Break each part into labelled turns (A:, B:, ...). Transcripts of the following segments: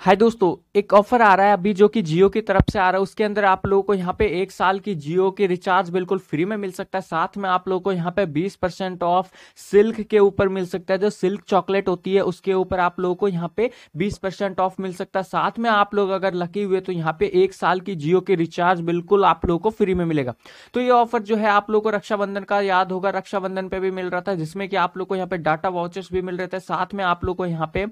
A: हाय दोस्तों एक ऑफर आ रहा है अभी जो कि जियो की तरफ से आ रहा है उसके अंदर आप लोगों को यहाँ पे एक साल की जियो के रिचार्ज बिल्कुल फ्री में मिल सकता है साथ में आप लोगों को यहाँ पे 20 परसेंट ऑफ सिल्क के ऊपर मिल सकता है जो सिल्क चॉकलेट होती है उसके ऊपर आप लोगों को यहाँ पे 20 परसेंट ऑफ मिल सकता है साथ में आप लोग अगर लकी हुए तो यहाँ पे एक साल की जियो के रिचार्ज बिल्कुल आप लोगों को फ्री में मिलेगा तो ये ऑफर जो है आप लोग को रक्षाबंधन का याद होगा रक्षाबंधन पे भी मिल रहा था जिसमें कि आप लोग को यहाँ पे डाटा वाउचर्स भी मिल रहे थे साथ में आप लोग को यहाँ पे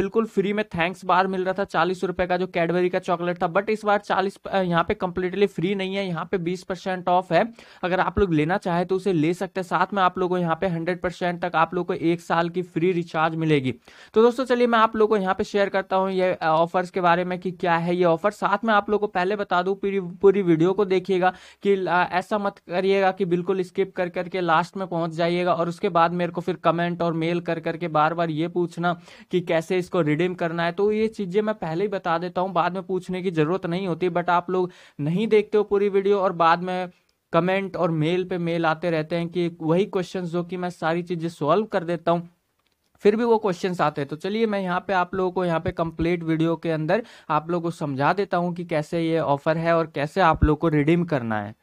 A: बिल्कुल फ्री में थैंक्स बार मिल रहा था चालीस रुपए का जो कैडबरी का चॉकलेट था बट इस बार चालीस यहाँ पे कंप्लीटली फ्री नहीं है यहाँ पे बीस परसेंट ऑफ है अगर आप लोग लेना चाहे तो उसे ले सकते हैं साथ में आप लोगों को यहाँ पे हंड्रेड परसेंट तक आप लोग को एक साल की फ्री रिचार्ज मिलेगी तो दोस्तों चलिए मैं आप लोग को यहाँ पे शेयर करता हूँ ये ऑफर्स के बारे में कि क्या है ये ऑफर साथ में आप लोग को पहले बता दू पूरी पूरी वीडियो को देखिएगा कि ऐसा मत करिएगा कि बिल्कुल स्किप कर करके लास्ट में पहुंच जाइएगा और उसके बाद मेरे को फिर कमेंट और मेल कर करके बार बार ये पूछना कि कैसे इसको रिडीम करना है तो ये ये चीज़ें मैं पहले ही बता देता हूँ बाद में पूछने की ज़रूरत नहीं होती बट आप लोग नहीं देखते हो पूरी वीडियो और बाद में कमेंट और मेल पे मेल आते रहते हैं कि वही क्वेश्चंस जो कि मैं सारी चीज़ें सॉल्व कर देता हूँ फिर भी वो क्वेश्चंस आते हैं तो चलिए मैं यहाँ पे आप लोगों को यहाँ पे कंप्लीट वीडियो के अंदर आप लोगों को समझा देता हूँ कि कैसे ये ऑफर है और कैसे आप लोग को रिडीम करना है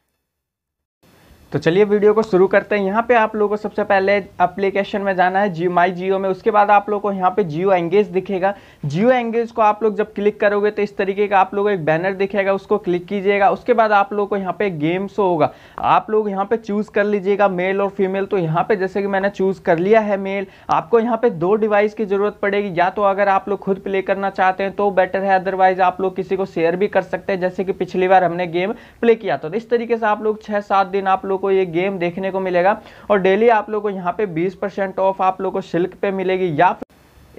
A: तो चलिए वीडियो को शुरू करते हैं यहाँ पे आप लोगों को सबसे पहले एप्लीकेशन में जाना है जी माई जियो में उसके बाद आप लोगों को यहाँ पे जियो एंगेज दिखेगा जियो एंगेज को आप लोग जब क्लिक करोगे तो इस तरीके का आप लोगों को एक बैनर दिखेगा उसको क्लिक कीजिएगा उसके बाद आप लोगों को यहाँ पे गेम शो होगा आप लोग यहाँ पे चूज़ कर लीजिएगा मेल और फीमेल तो यहाँ पे जैसे कि मैंने चूज़ कर लिया है मेल आपको यहाँ पे दो डिवाइस की ज़रूरत पड़ेगी या तो अगर आप लोग खुद प्ले करना चाहते हैं तो बेटर है अदरवाइज आप लोग किसी को शेयर भी कर सकते हैं जैसे कि पिछली बार हमने गेम प्ले किया तो इस तरीके से आप लोग छः सात दिन आप लोग को ये गेम देखने को मिलेगा और डेली आप लोग को यहाँ पे 20 परसेंट ऑफ आप लोग को सिल्क पे मिलेगी या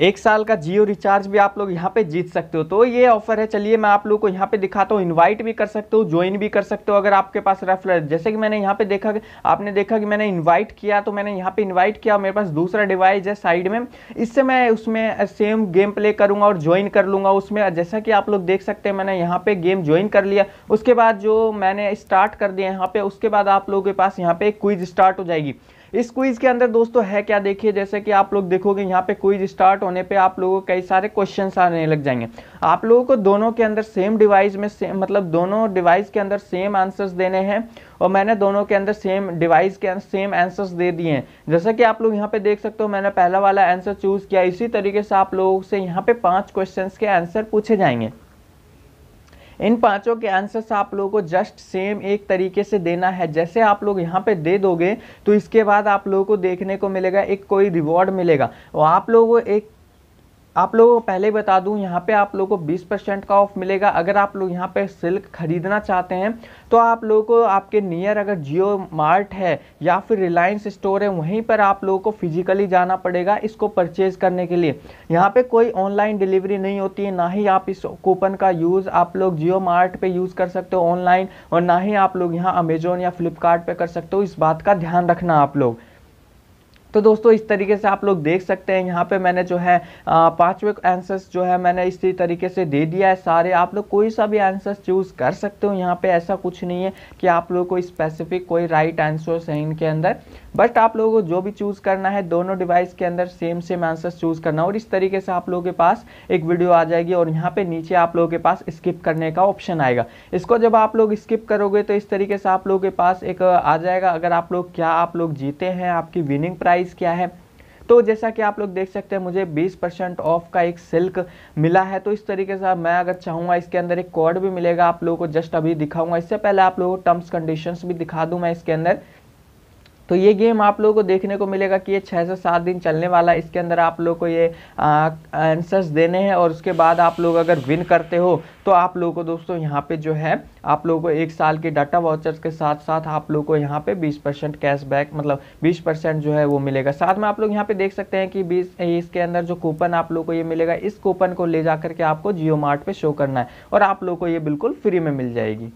A: एक साल का जियो रिचार्ज भी आप लोग यहाँ पे जीत सकते हो तो ये ऑफर है चलिए मैं आप लोग को यहाँ पे दिखाता हूँ इनवाइट भी कर सकते हो ज्वाइन भी कर सकते हो अगर आपके पास रेफर जैसे कि मैंने यहाँ पे देखा आपने देखा कि मैंने इनवाइट किया तो मैंने यहाँ पे इनवाइट किया मेरे पास दूसरा डिवाइस है साइड में इससे मैं उसमें सेम गेम प्ले करूँगा और ज्वाइन कर लूँगा उसमें जैसा कि आप लोग देख सकते हैं मैंने यहाँ पर गेम ज्वाइन कर लिया उसके बाद जो मैंने स्टार्ट कर दिया यहाँ पर उसके बाद आप लोगों के पास यहाँ पर क्विज स्टार्ट हो जाएगी इस क्विज के अंदर दोस्तों है क्या देखिए जैसे कि आप लोग देखोगे यहाँ पे क्विज स्टार्ट होने पे आप लोगों को कई सारे क्वेश्चन आने लग जाएंगे आप लोगों को दोनों के अंदर सेम डिवाइस में सेम मतलब दोनों डिवाइस के अंदर सेम आंसर्स देने हैं और मैंने दोनों के अंदर सेम डिवाइस के अंदर सेम आंसर्स दे दिए हैं जैसे कि आप लोग यहाँ पे देख सकते हो मैंने पहला वाला आंसर चूज़ किया इसी तरीके से आप लोगों से यहाँ पे पांच क्वेश्चंस के आंसर पूछे जाएंगे इन पांचों के आंसर्स आप लोगों को जस्ट सेम एक तरीके से देना है जैसे आप लोग यहाँ पे दे दोगे तो इसके बाद आप लोगों को देखने को मिलेगा एक कोई रिवॉर्ड मिलेगा और आप लोगों को एक आप लोगों को पहले बता दूं यहाँ पे आप लोगों को 20 परसेंट का ऑफ मिलेगा अगर आप लोग यहाँ पे सिल्क खरीदना चाहते हैं तो आप लोगों को आपके नियर अगर जियो मार्ट है या फिर रिलायंस स्टोर है वहीं पर आप लोगों को फिजिकली जाना पड़ेगा इसको परचेज करने के लिए यहाँ पे कोई ऑनलाइन डिलीवरी नहीं होती है ना ही आप इस कूपन का यूज़ आप लोग जियो मार्ट पर यूज़ कर सकते हो ऑनलाइन और ना ही आप लोग यहाँ अमेजोन या फ्लिपकार्ट कर सकते हो इस बात का ध्यान रखना आप लोग तो दोस्तों इस तरीके से आप लोग देख सकते हैं यहाँ पे मैंने जो है पाँचवें आंसर्स जो है मैंने इसी तरीके से दे दिया है सारे आप लोग कोई सा भी आंसर चूज़ कर सकते हो यहाँ पे ऐसा कुछ नहीं है कि आप लोगों को स्पेसिफिक कोई राइट आंसर्स है इनके अंदर बट आप लोगों को जो भी चूज़ करना है दोनों डिवाइस के अंदर सेम सेम आंसर चूज़ करना और इस तरीके से आप लोगों के पास एक वीडियो आ जाएगी और यहाँ पे नीचे आप लोगों के पास स्किप करने का ऑप्शन आएगा इसको जब आप लोग स्किप करोगे तो इस तरीके से आप लोगों के पास एक आ जाएगा अगर आप लोग क्या आप लोग जीते हैं आपकी विनिंग प्राइस प्राइस क्या है तो जैसा कि आप लोग देख सकते हैं मुझे 20 परसेंट ऑफ का एक सिल्क मिला है तो इस तरीके से मैं अगर चाहूँगा इसके अंदर एक कॉर्ड भी मिलेगा आप लोगों को जस्ट अभी दिखाऊंगा इससे पहले आप लोगों को टर्म्स कंडीशंस भी दिखा दूँ मैं इसके अंदर तो ये गेम आप लोगों को देखने को मिलेगा कि ये छः से सात दिन चलने वाला है इसके अंदर आप लोग को ये आंसर्स देने हैं और उसके बाद आप लोग अगर विन करते हो तो आप लोगों को दोस्तों यहाँ पे जो है आप लोगों को एक साल के डाटा वाउचर्स के साथ साथ आप लोग को यहाँ पे 20 परसेंट कैशबैक मतलब 20 परसेंट जो है वो मिलेगा साथ में आप लोग यहाँ पे देख सकते हैं कि बीस इसके अंदर जो कूपन आप लोग को ये मिलेगा इस कूपन को ले जा करके आपको जियो मार्ट पर शो करना है और आप लोग को ये बिल्कुल फ्री में मिल जाएगी